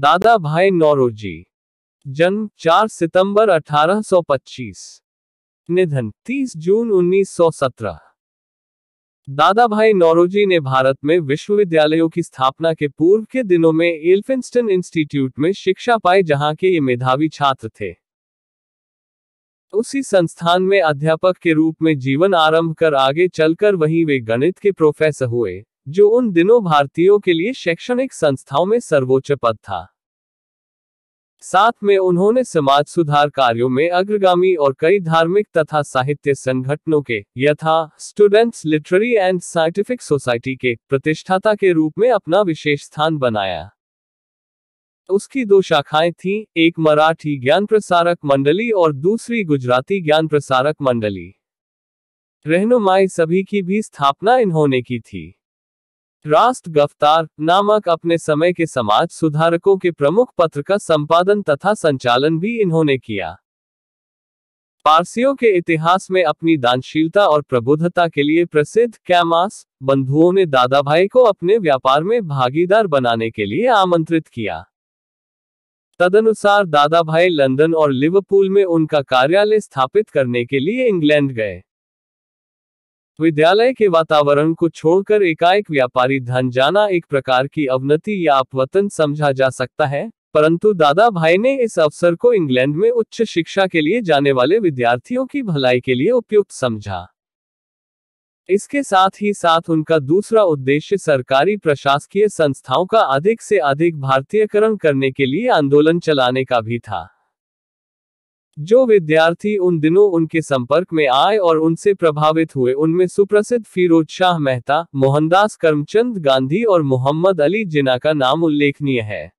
दादा भाई नौरोजी जन्म 4 सितंबर 1825 निधन 30 जून 1917 दादा भाई नौरोजी ने भारत में विश्वविद्यालयों की स्थापना के पूर्व के दिनों में एल्फिंस्टन इंस्टीट्यूट में शिक्षा पाई जहां के ये मेधावी छात्र थे उसी संस्थान में अध्यापक के रूप में जीवन आरंभ कर आगे चलकर वहीं वे गणित के प्रोफेसर हुए जो उन दिनों भारतीयों के लिए शैक्षणिक संस्थाओं में सर्वोच्च पद था साथ में उन्होंने समाज सुधार कार्यों में अग्रगामी और कई धार्मिक तथा साहित्य संगठनों के यथा students literary and scientific society के प्रतिष्ठाता के रूप में अपना विशेष स्थान बनाया उसकी दो शाखाएं थीं, एक मराठी ज्ञान प्रसारक मंडली और दूसरी गुजराती ज्ञान प्रसारक मंडली रहनुमाई सभी की भी स्थापना इन्होंने की थी राष्ट्र गफ्तार नामक अपने समय के समाज सुधारकों के प्रमुख पत्र का संपादन तथा संचालन भी इन्होंने किया पारसियों के इतिहास में अपनी दानशीलता और प्रबुद्धता के लिए प्रसिद्ध कैमास बंधुओं ने दादा भाई को अपने व्यापार में भागीदार बनाने के लिए आमंत्रित किया तदनुसार दादा भाई लंदन और लिवरपूल में उनका कार्यालय स्थापित करने के लिए इंग्लैंड गए विद्यालय के वातावरण को छोड़कर एकाएक व्यापारी धन जाना एक प्रकार की अवनति या अपवतन समझा जा सकता है परंतु दादा भाई ने इस अवसर को इंग्लैंड में उच्च शिक्षा के लिए जाने वाले विद्यार्थियों की भलाई के लिए उपयुक्त समझा इसके साथ ही साथ उनका दूसरा उद्देश्य सरकारी प्रशासकीय संस्थाओं का अधिक से अधिक भारतीयकरण करने के लिए आंदोलन चलाने का भी था जो विद्यार्थी उन दिनों उनके संपर्क में आए और उनसे प्रभावित हुए उनमें सुप्रसिद्ध फिरोज शाह मेहता मोहनदास करमचंद गांधी और मोहम्मद अली जिना का नाम उल्लेखनीय है